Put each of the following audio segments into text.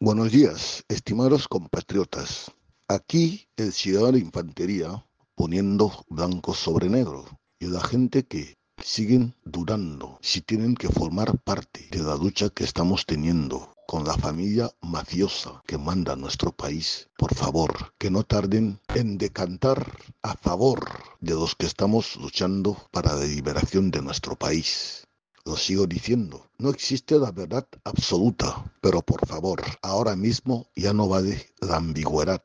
Buenos días, estimados compatriotas. Aquí el ciudadano de infantería poniendo blanco sobre negro y la gente que siguen durando, si tienen que formar parte de la lucha que estamos teniendo con la familia mafiosa que manda nuestro país. Por favor, que no tarden en decantar a favor de los que estamos luchando para la liberación de nuestro país. Lo sigo diciendo, no existe la verdad absoluta, pero por favor, ahora mismo ya no vale la ambigüedad.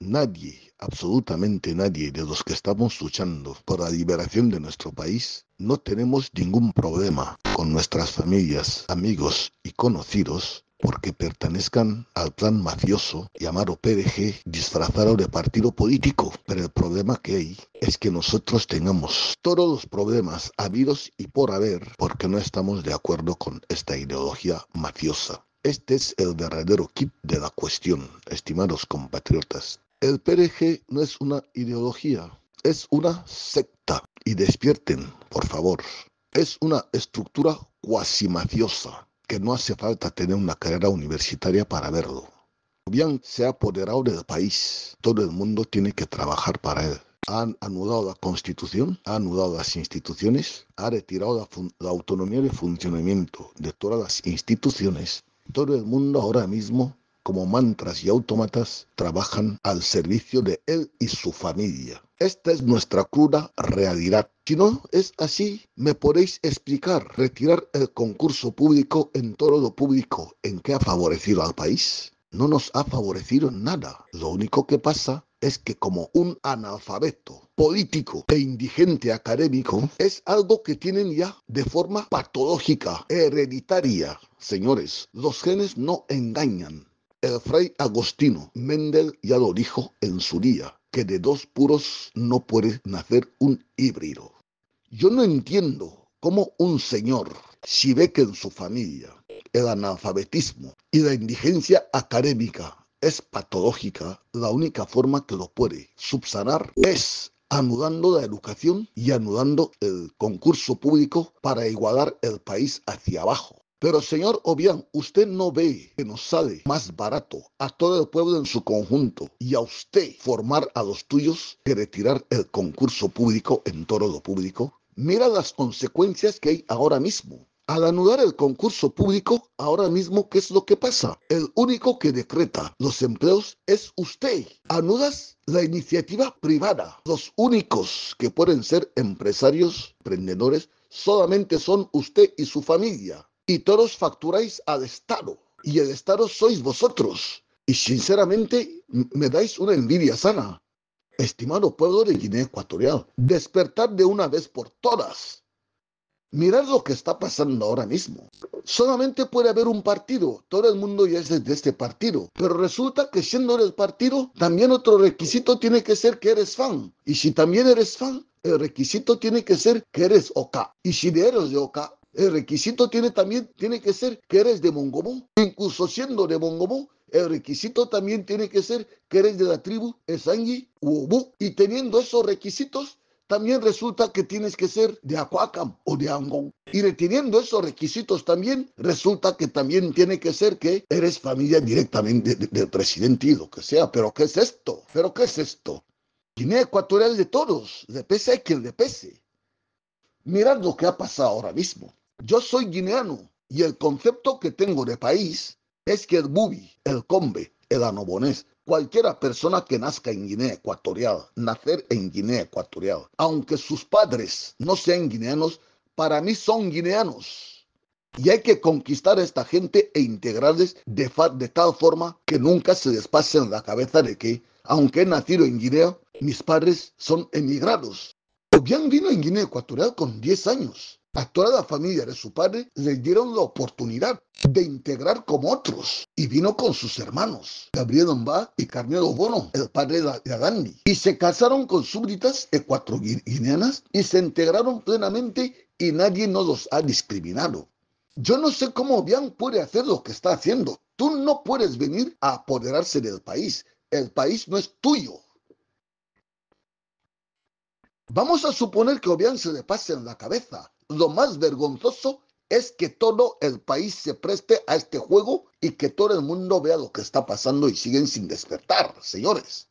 Nadie, absolutamente nadie de los que estamos luchando por la liberación de nuestro país, no tenemos ningún problema con nuestras familias, amigos y conocidos porque pertenezcan al plan mafioso llamado PDG, disfrazado de partido político. Pero el problema que hay es que nosotros tengamos todos los problemas habidos y por haber, porque no estamos de acuerdo con esta ideología mafiosa. Este es el verdadero kit de la cuestión, estimados compatriotas. El PDG no es una ideología, es una secta. Y despierten, por favor. Es una estructura cuasi mafiosa que no hace falta tener una carrera universitaria para verlo. Bien se ha apoderado del país, todo el mundo tiene que trabajar para él. Han anudado la constitución, han anudado las instituciones, ha retirado la autonomía de funcionamiento de todas las instituciones. Todo el mundo ahora mismo como mantras y autómatas trabajan al servicio de él y su familia. Esta es nuestra cruda realidad. Si no es así, me podéis explicar retirar el concurso público en todo lo público, ¿en que ha favorecido al país? No nos ha favorecido nada. Lo único que pasa es que como un analfabeto político e indigente académico es algo que tienen ya de forma patológica, hereditaria. Señores, los genes no engañan. El fray Agostino Mendel ya lo dijo en su día, que de dos puros no puede nacer un híbrido. Yo no entiendo cómo un señor, si ve que en su familia el analfabetismo y la indigencia académica es patológica, la única forma que lo puede subsanar es anudando la educación y anudando el concurso público para igualar el país hacia abajo. Pero señor Obián, usted no ve que nos sale más barato a todo el pueblo en su conjunto y a usted formar a los tuyos que retirar el concurso público en todo lo público. Mira las consecuencias que hay ahora mismo. Al anudar el concurso público, ahora mismo, ¿qué es lo que pasa? El único que decreta los empleos es usted. Anudas la iniciativa privada. Los únicos que pueden ser empresarios, emprendedores, solamente son usted y su familia y todos facturáis al Estado, y el Estado sois vosotros. Y sinceramente me dais una envidia sana. Estimado pueblo de Guinea Ecuatorial, despertar de una vez por todas. Mirad lo que está pasando ahora mismo. Solamente puede haber un partido, todo el mundo ya es de este partido, pero resulta que siendo del partido, también otro requisito tiene que ser que eres fan. Y si también eres fan, el requisito tiene que ser que eres OCA. Y si eres de OCA, el requisito tiene también tiene que ser que eres de Mongomó. Incluso siendo de Mongomó, el requisito también tiene que ser que eres de la tribu Esangi Uobu. Y teniendo esos requisitos, también resulta que tienes que ser de Acuacam o de Angón. Y reteniendo esos requisitos también, resulta que también tiene que ser que eres familia directamente del presidente y lo que sea. Pero ¿qué es esto? ¿Pero qué es esto? Guinea Ecuatorial de todos, de pese a quien de pese. Mirad lo que ha pasado ahora mismo. Yo soy guineano y el concepto que tengo de país es que el bubi, el combe, el anobonés, cualquiera persona que nazca en Guinea Ecuatorial, nacer en Guinea Ecuatorial, aunque sus padres no sean guineanos, para mí son guineanos. Y hay que conquistar a esta gente e integrarles de, de tal forma que nunca se les pase en la cabeza de que, aunque he nacido en Guinea, mis padres son emigrados. O bien vino en Guinea Ecuatorial con 10 años a toda la familia de su padre le dieron la oportunidad de integrar como otros y vino con sus hermanos, Gabriel Dombá y Carmelo Bono, el padre de Adani. y se casaron con súbditas ecuatorianas y se integraron plenamente y nadie nos los ha discriminado. Yo no sé cómo Bian puede hacer lo que está haciendo. Tú no puedes venir a apoderarse del país. El país no es tuyo. Vamos a suponer que Obián se le pase en la cabeza lo más vergonzoso es que todo el país se preste a este juego y que todo el mundo vea lo que está pasando y siguen sin despertar, señores.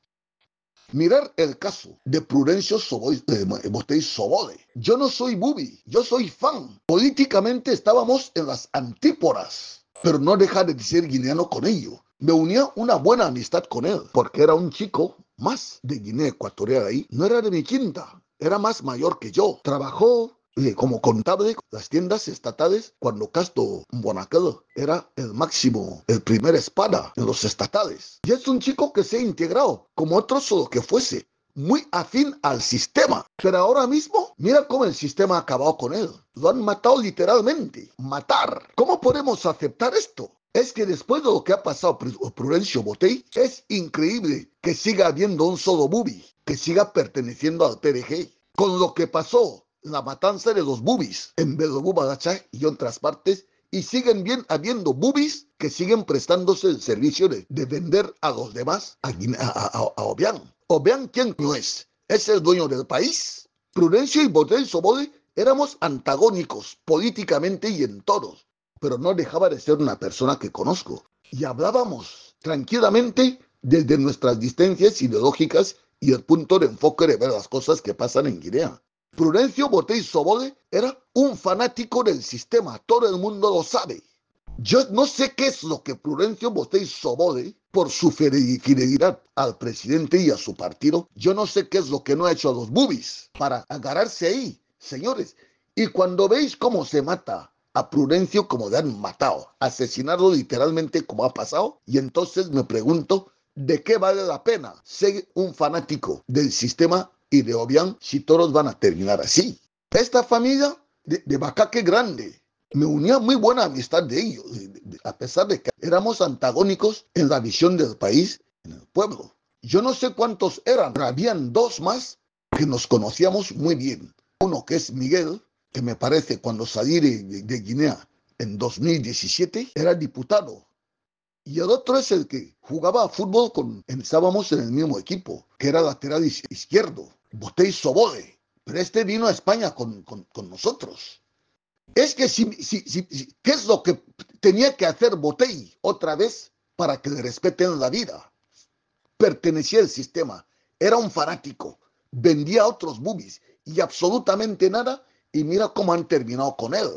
Mirar el caso de Prudencio Sobode. Eh, yo no soy bubi, yo soy fan. Políticamente estábamos en las antíporas, pero no deja de ser guineano con ello. Me unía una buena amistad con él, porque era un chico más de Guinea Ecuatorial ahí. No era de mi quinta, era más mayor que yo. Trabajó como contable, las tiendas estatales, cuando Castro Buanacal era el máximo, el primer espada en los estatales. Y es un chico que se ha integrado, como otro solo que fuese, muy afín al sistema. Pero ahora mismo, mira cómo el sistema ha acabado con él. Lo han matado literalmente. Matar. ¿Cómo podemos aceptar esto? Es que después de lo que ha pasado Prudencio Botey, es increíble que siga habiendo un solo bubi, que siga perteneciendo al PDG Con lo que pasó la matanza de los bubis en Bedobu Badachá y otras partes y siguen bien habiendo bubis que siguen prestándose el servicio de, vender a los demás a, a, a, ¿quién no es? Es el dueño del país. Prudencio y Botel Sobode éramos antagónicos políticamente y en todos, pero no dejaba de ser una persona que conozco. Y hablábamos tranquilamente desde nuestras distancias ideológicas y el punto de enfoque de ver las cosas que pasan en Guinea. Prudencio Botey Sobode era un fanático del sistema, todo el mundo lo sabe. Yo no sé qué es lo que Prudencio Botey Sobode, por su fidelidad al presidente y a su partido, yo no sé qué es lo que no ha hecho a los bubis para agarrarse ahí, señores. Y cuando veis cómo se mata a Prudencio como le han matado, asesinado literalmente como ha pasado, y entonces me pregunto, ¿de qué vale la pena ser un fanático del sistema y de Obian si todos van a terminar así. Esta familia de, de Bacaque Grande me unía muy buena amistad de ellos, a pesar de que éramos antagónicos en la visión del país, en el pueblo. Yo no sé cuántos eran, pero habían dos más que nos conocíamos muy bien. Uno que es Miguel, que me parece cuando salí de, Guinea en 2017 era diputado. Y el otro es el que jugaba a fútbol con, estábamos en el mismo equipo, que era lateral izquierdo. Botell Sobode, pero este vino a España con, nosotros. Es que si, si, ¿qué es lo que tenía que hacer Botei otra vez para que le respeten la vida? Pertenecía al sistema, era un fanático, vendía otros boobies y absolutamente nada, y mira cómo han terminado con él.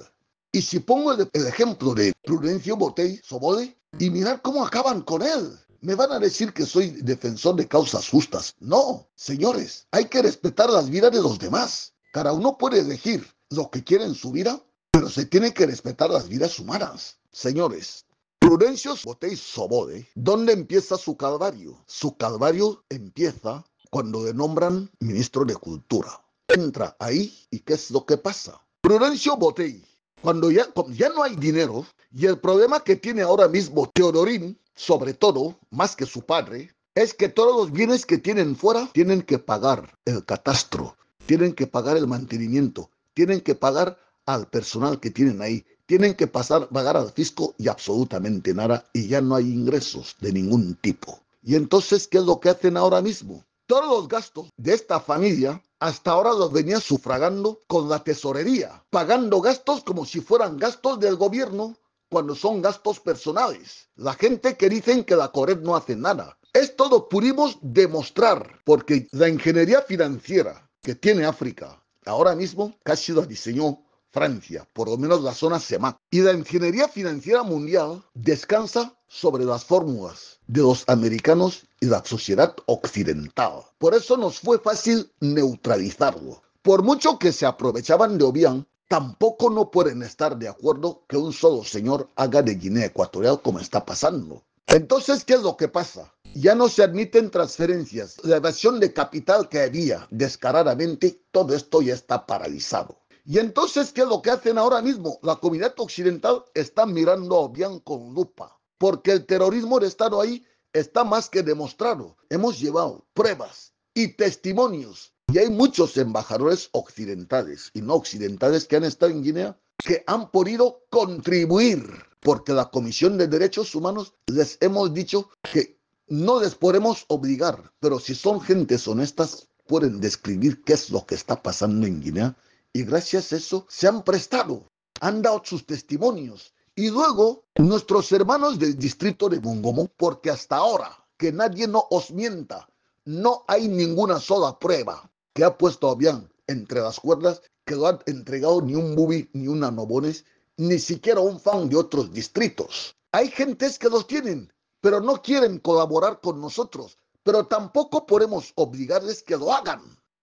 Y si pongo el, ejemplo de Prudencio Botei Sobode, y mirar cómo acaban con él me van a decir que soy defensor de causas justas. No, señores, hay que respetar las vidas de los demás. Cada uno puede elegir lo que quiere en su vida, pero se tiene que respetar las vidas humanas. Señores, Prudencio Botei Sobode, ¿dónde empieza su calvario? Su calvario empieza cuando le nombran ministro de Cultura. Entra ahí y ¿qué es lo que pasa? Prudencio Botei cuando ya, ya no hay dinero y el problema que tiene ahora mismo Teodorín, sobre todo, más que su padre, es que todos los bienes que tienen fuera tienen que pagar el catastro, tienen que pagar el mantenimiento, tienen que pagar al personal que tienen ahí, tienen que pagar al fisco y absolutamente nada, y ya no hay ingresos de ningún tipo. Y entonces, ¿qué es lo que hacen ahora mismo? Todos los gastos de esta familia hasta ahora los venía sufragando con la tesorería, pagando gastos como si fueran gastos del gobierno cuando son gastos personales. La gente que dicen que la Corep no hace nada. Esto lo pudimos demostrar porque la ingeniería financiera que tiene África ahora mismo casi la diseñó Francia, por lo menos la zona SEMAC Y la ingeniería financiera mundial descansa sobre las fórmulas de los americanos y la sociedad occidental. Por eso nos fue fácil neutralizarlo. Por mucho que se aprovechaban de Obiang, tampoco no pueden estar de acuerdo que un solo señor haga de Guinea Ecuatorial como está pasando. Entonces, ¿qué es lo que pasa? Ya no se admiten transferencias. La evasión de capital que había descaradamente, todo esto ya está paralizado. Y entonces, ¿qué es lo que hacen ahora mismo? La comunidad occidental está mirando bien con lupa, porque el terrorismo de Estado ahí está más que demostrado. Hemos llevado pruebas y testimonios. Y hay muchos embajadores occidentales y no occidentales que han estado en Guinea que han podido contribuir, porque la Comisión de Derechos Humanos les hemos dicho que no les podemos obligar, pero si son gentes honestas, pueden describir qué es lo que está pasando en Guinea y gracias a eso se han prestado, han dado sus testimonios. Y luego nuestros hermanos del distrito de bongomón porque hasta ahora, que nadie no os mienta, no hay ninguna sola prueba que ha puesto a entre las cuerdas, que lo han entregado ni un Bubi ni un Anobones, ni siquiera un fan de otros distritos. Hay gentes que los tienen, pero no quieren colaborar con nosotros, pero tampoco podemos obligarles que lo hagan.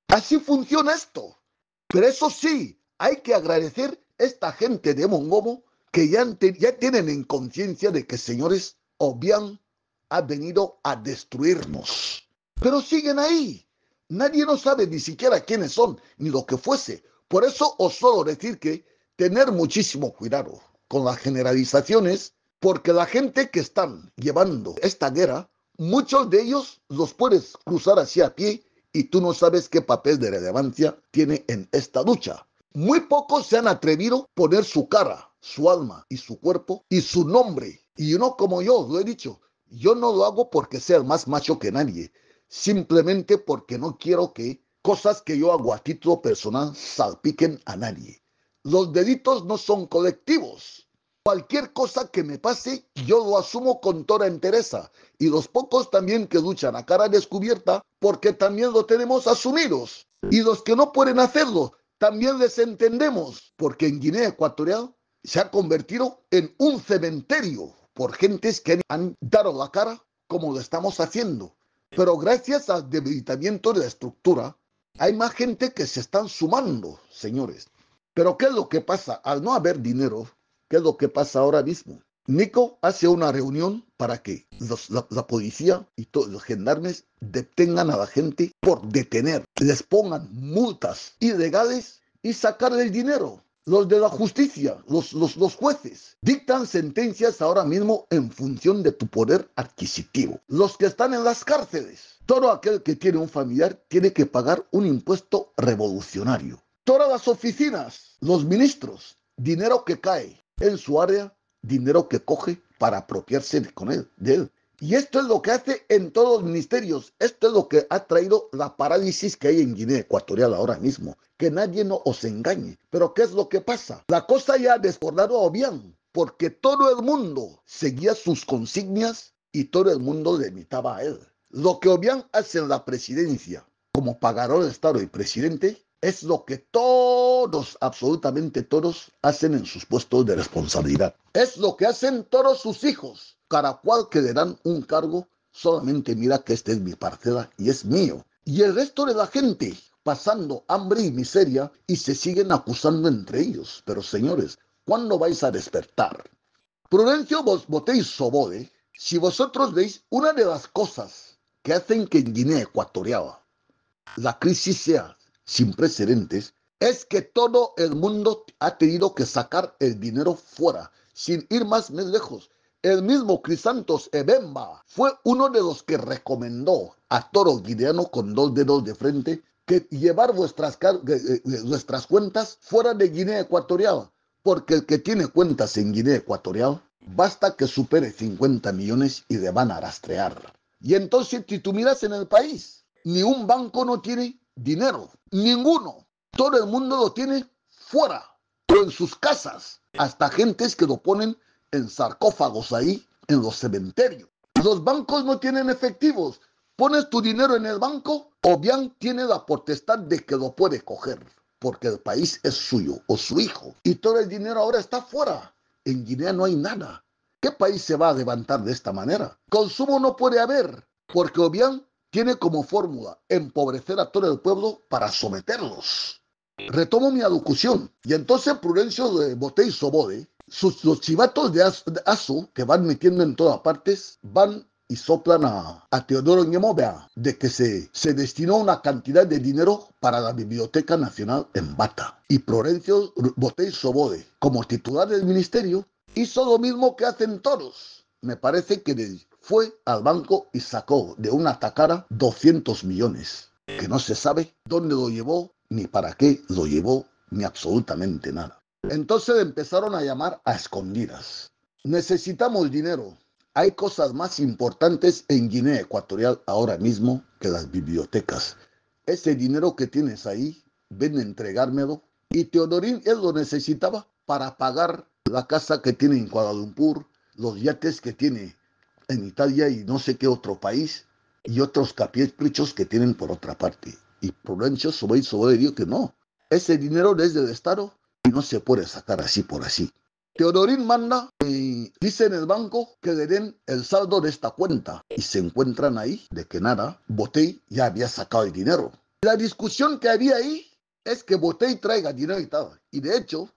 Así funciona esto. Pero eso sí, hay que agradecer a esta gente de Mongomo que ya, ya tienen en conciencia de que, señores, Obiang ha venido a destruirnos. Pero siguen ahí. Nadie no sabe ni siquiera quiénes son, ni lo que fuese. Por eso os suelo decir que tener muchísimo cuidado con las generalizaciones, porque la gente que están llevando esta guerra, muchos de ellos los puedes cruzar así a pie y tú no sabes qué papel de relevancia tiene en esta lucha. Muy pocos se han atrevido a poner su cara, su alma y su cuerpo y su nombre. Y uno como yo, lo he dicho, yo no lo hago porque sea más macho que nadie, simplemente porque no quiero que cosas que yo hago a título personal salpiquen a nadie. Los deditos no son colectivos, Cualquier cosa que me pase, yo lo asumo con toda entereza. Y los pocos también que luchan a cara descubierta, porque también lo tenemos asumidos. Y los que no pueden hacerlo, también les entendemos, porque en Guinea Ecuatorial se ha convertido en un cementerio por gentes que han dado la cara como lo estamos haciendo. Pero gracias al debilitamiento de la estructura, hay más gente que se están sumando, señores. Pero ¿qué es lo que pasa? Al no haber dinero, ¿Qué es lo que pasa ahora mismo? Nico hace una reunión para que la, policía y todos los gendarmes detengan a la gente por detener, les pongan multas ilegales y sacarle el dinero. Los de la justicia, los, los, los jueces, dictan sentencias ahora mismo en función de tu poder adquisitivo. Los que están en las cárceles, todo aquel que tiene un familiar tiene que pagar un impuesto revolucionario. Todas las oficinas, los ministros, dinero que cae, en su área dinero que coge para apropiarse de, con él, de él. Y esto es lo que hace en todos los ministerios. Esto es lo que ha traído la parálisis que hay en Guinea Ecuatorial ahora mismo. Que nadie no os engañe. Pero ¿qué es lo que pasa? La cosa ya ha desbordado a Obiang, porque todo el mundo seguía sus consignas y todo el mundo le imitaba a él. Lo que Obiang hace en la presidencia, como pagador el Estado y presidente, es lo que todo todos, absolutamente todos, hacen en sus puestos de responsabilidad. Es lo que hacen todos sus hijos. Cada cual que le dan un cargo, solamente mira que esta es mi parcela y es mío. Y el resto de la gente pasando hambre y miseria y se siguen acusando entre ellos. Pero señores, ¿cuándo vais a despertar? Prudencio vos botéis Sobode, si vosotros veis una de las cosas que hacen que en Guinea Ecuatorial la crisis sea sin precedentes es que todo el mundo ha tenido que sacar el dinero fuera, sin ir más lejos. El mismo Crisantos Ebemba fue uno de los que recomendó a Toro guineanos con dos dedos de frente que llevar eh, eh, eh, vuestras, cuentas fuera de Guinea Ecuatorial, porque el que tiene cuentas en Guinea Ecuatorial basta que supere 50 millones y le van a rastrear. Y entonces, si tú miras en el país, ni un banco no tiene dinero, ninguno. Todo el mundo lo tiene fuera o en sus casas. Hasta gentes que lo ponen en sarcófagos ahí, en los cementerios. Los bancos no tienen efectivos. Pones tu dinero en el banco o tiene la potestad de que lo puede coger, porque el país es suyo o su hijo. Y todo el dinero ahora está fuera. En Guinea no hay nada. ¿Qué país se va a levantar de esta manera? Consumo no puede haber, porque Obiang tiene como fórmula empobrecer a todo el pueblo para someterlos. Retomo mi educación Y entonces Prudencio de Sobode, sus, los chivatos de, aso que van metiendo en todas partes, van y soplan a, Teodoro Ñemovea de que se, se destinó una cantidad de dinero para la Biblioteca Nacional en Bata. Y Florencio Botey Sobode, como titular del ministerio, hizo lo mismo que hacen toros Me parece que fue al banco y sacó de una tacara 200 millones, que no se sabe dónde lo llevó ni para qué lo llevó, ni absolutamente nada. Entonces empezaron a llamar a escondidas. Necesitamos dinero. Hay cosas más importantes en Guinea Ecuatorial ahora mismo que las bibliotecas. Ese dinero que tienes ahí, ven a entregármelo. Y Teodorín, él lo necesitaba para pagar la casa que tiene en Kuala Lumpur, los yates que tiene en Italia y no sé qué otro país, y otros caprichos que tienen por otra parte y Prudencio sobre sobre dijo que no, ese dinero es del Estado y no se puede sacar así por así. Teodorín manda y dice en el banco que le den el saldo de esta cuenta y se encuentran ahí de que nada, Botey ya había sacado el dinero. La discusión que había ahí es que Botey traiga dinero y tal. Y de hecho,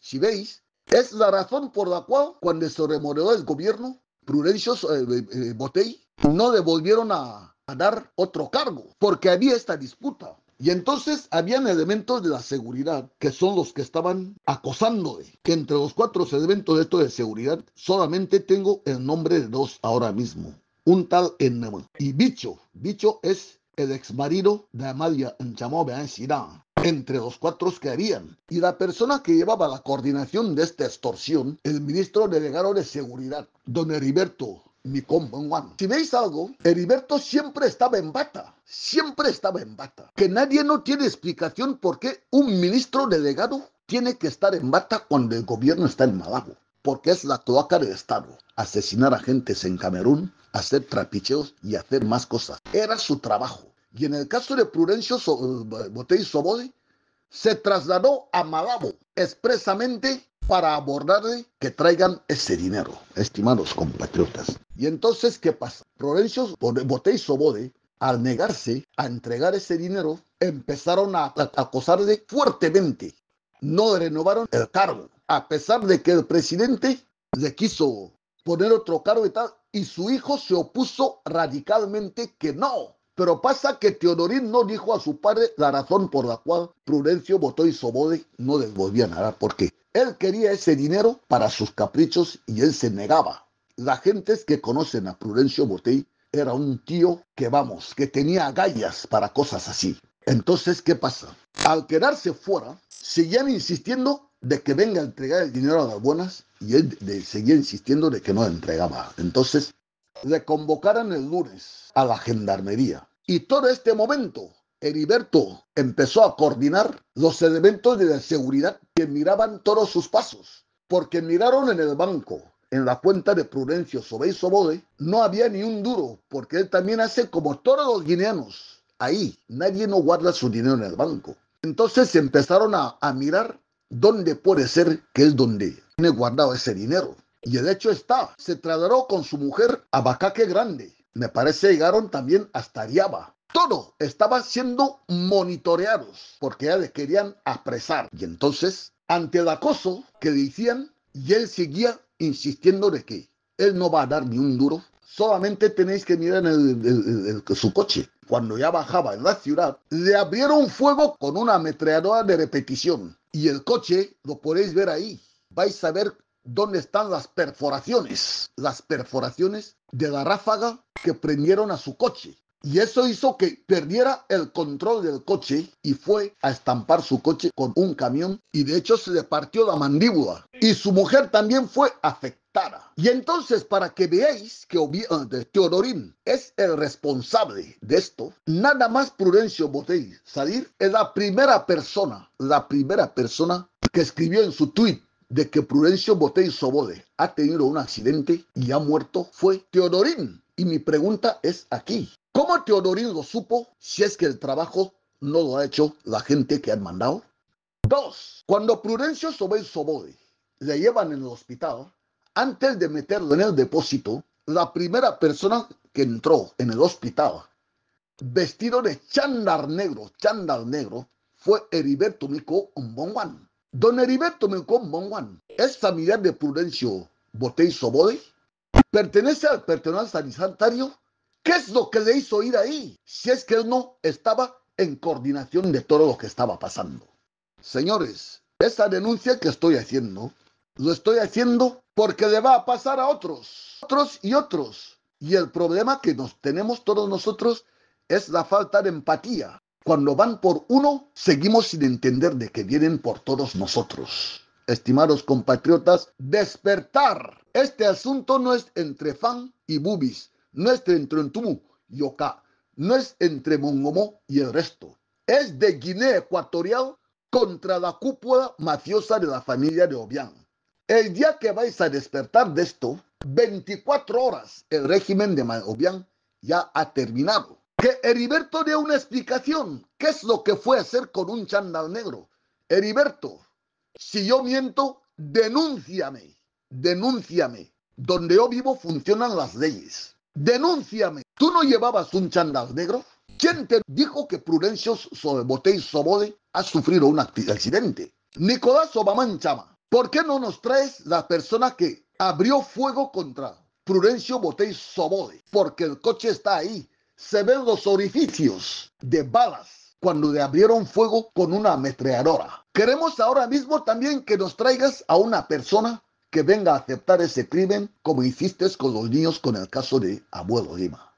si veis, es la razón por la cual cuando se remodeló el gobierno, Prudencio eh, eh, eh no devolvieron a, dar otro cargo, porque había esta disputa. Y entonces habían elementos de la seguridad que son los que estaban acosándole. Que entre los cuatro elementos de esto de seguridad, solamente tengo el nombre de dos ahora mismo. Un tal Ennam y Bicho. Bicho es el ex marido de Amalia en ¿eh? Ansirá. Entre los cuatro que habían. Y la persona que llevaba la coordinación de esta extorsión, el ministro delegado de Seguridad, don Heriberto mi en Si veis algo, Heriberto siempre estaba en bata, siempre estaba en bata. Que nadie no tiene explicación por qué un ministro delegado tiene que estar en bata cuando el gobierno está en Malabo, porque es la toaca del Estado. Asesinar a gentes en Camerún, hacer trapicheos y hacer más cosas. Era su trabajo. Y en el caso de Prudencio eh, Botey Soboy, se trasladó a Malabo expresamente para abordarle que traigan ese dinero, estimados compatriotas. Y entonces, ¿qué pasa? Florencio Boté y Sobode, al negarse a entregar ese dinero, empezaron a, acosarle fuertemente. No renovaron el cargo, a pesar de que el presidente le quiso poner otro cargo y tal, y su hijo se opuso radicalmente que no. Pero pasa que Teodorín no dijo a su padre la razón por la cual Prudencio votó y Sobode no les volvían a dar. ¿Por qué? Él quería ese dinero para sus caprichos y él se negaba. La gente que conocen a Prudencio Botey era un tío que, vamos, que tenía agallas para cosas así. Entonces, ¿qué pasa? Al quedarse fuera, seguían insistiendo de que venga a entregar el dinero a las buenas y él seguía insistiendo de que no entregaba. Entonces, le convocaron el lunes a la gendarmería. Y todo este momento Heriberto empezó a coordinar los elementos de seguridad que miraban todos sus pasos, porque miraron en el banco, en la cuenta de Prudencio Sobey Sobode, no había ni un duro, porque él también hace como todos los guineanos. Ahí nadie no guarda su dinero en el banco. Entonces empezaron a, mirar dónde puede ser que es donde tiene guardado ese dinero. Y el hecho está, se trasladó con su mujer a Bacaque Grande. Me parece llegaron también hasta Ariaba, todo estaba siendo monitoreados porque ya les querían apresar. Y entonces, ante el acoso que decían, y él seguía insistiendo de que él no va a dar ni un duro, solamente tenéis que mirar en el, su coche. Cuando ya bajaba en la ciudad, le abrieron fuego con una ametralladora de repetición. Y el coche lo podéis ver ahí. Vais a ver dónde están las perforaciones. Las perforaciones de la ráfaga que prendieron a su coche. Y eso hizo que perdiera el control del coche y fue a estampar su coche con un camión y de hecho se le partió la mandíbula. Y su mujer también fue afectada. Y entonces, para que veáis que ah, Teodorín este es el responsable de esto, nada más Prudencio botéis salir es la primera persona, la primera persona que escribió en su tweet de que Prudencio Botey Sobode ha tenido un accidente y ha muerto fue Teodorín. Y mi pregunta es aquí, ¿Cómo Teodorín lo supo si es que el trabajo no lo ha hecho la gente que han mandado? Dos, cuando Prudencio Sobel Sobode le llevan en el hospital, antes de meterlo en el depósito, la primera persona que entró en el hospital, vestido de chándal negro, chándal negro, fue Heriberto Mico Mbonguan. Don Heriberto Mico Mbonguan es familiar de Prudencio Botey Sobode, pertenece al personal sanitario ¿Qué es lo que le hizo ir ahí? Si es que él no estaba en coordinación de todo lo que estaba pasando. Señores, esa denuncia que estoy haciendo, lo estoy haciendo porque le va a pasar a otros, otros y otros. Y el problema que nos tenemos todos nosotros es la falta de empatía. Cuando van por uno, seguimos sin entender de que vienen por todos nosotros. Estimados compatriotas, despertar. Este asunto no es entre fan y bubis no es entre Entumu y Oka, no es entre Mongomó y el resto. Es de Guinea Ecuatorial contra la cúpula mafiosa de la familia de Obiang. El día que vais a despertar de esto, 24 horas, el régimen de Obiang ya ha terminado. Que Heriberto dé una explicación. ¿Qué es lo que fue a hacer con un chándal negro? Heriberto, si yo miento, denúnciame. Denúnciame. Donde yo vivo funcionan las leyes denúnciame. ¿Tú no llevabas un chandal negro? ¿Quién te dijo que Prudencio botéis Sobode ha sufrido un accidente? Nicolás chama ¿por qué no nos traes la persona que abrió fuego contra Prudencio Botey Sobode? Porque el coche está ahí. Se ven los orificios de balas cuando le abrieron fuego con una ametralladora. Queremos ahora mismo también que nos traigas a una persona que venga a aceptar ese crimen como hiciste con los niños con el caso de abuelo Lima.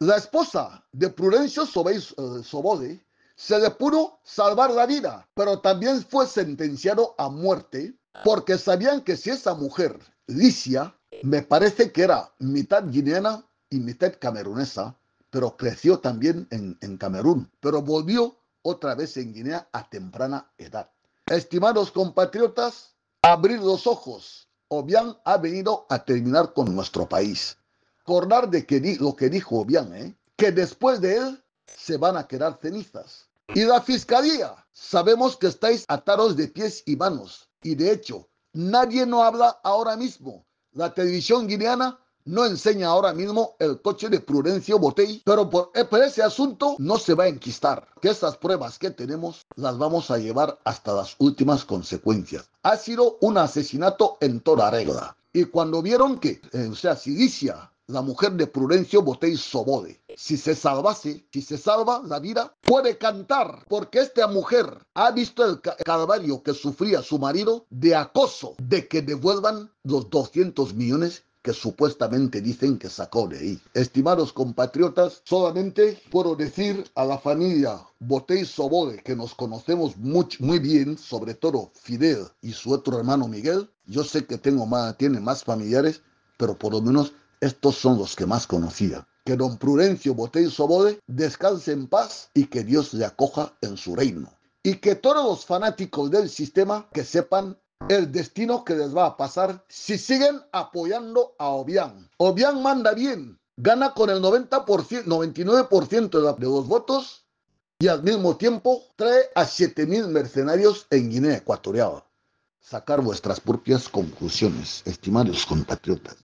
La esposa de Prudencio eh, Sobode se le pudo salvar la vida, pero también fue sentenciado a muerte porque sabían que si esa mujer, Licia, me parece que era mitad guineana y mitad camerunesa, pero creció también en Camerún, pero volvió otra vez en Guinea a temprana edad. Estimados compatriotas, abrir los ojos. Obian ha venido a terminar con nuestro país. Acordar de que lo que dijo Obian, ¿eh? que después de él se van a quedar cenizas. Y la fiscalía, sabemos que estáis atados de pies y manos. Y de hecho, nadie no habla ahora mismo. La televisión guineana no enseña ahora mismo el coche de Prudencio Botell, pero por, eh, ese asunto no se va a enquistar. Que estas pruebas que tenemos las vamos a llevar hasta las últimas consecuencias. Ha sido un asesinato en toda regla. Y cuando vieron que, eh, o sea, dice la mujer de Prudencio Botell Sobode, si se salvase, si se salva la vida, puede cantar, porque esta mujer ha visto el calvario que sufría su marido de acoso, de que devuelvan los 200 millones que supuestamente dicen que sacó de ahí. Estimados compatriotas, solamente puedo decir a la familia Botey Sobode, que nos conocemos muy, bien, sobre todo Fidel y su otro hermano Miguel, yo sé que tengo más, tiene más familiares, pero por lo menos estos son los que más conocía. Que don Prudencio Botey Sobode descanse en paz y que Dios le acoja en su reino. Y que todos los fanáticos del sistema que sepan Ah. el destino que les va a pasar si siguen apoyando a Obiang. Obiang manda bien, gana con el 90%, 99% de los votos y al mismo tiempo trae a 7.000 mercenarios en Guinea Ecuatorial. Sacar vuestras propias conclusiones, estimados compatriotas.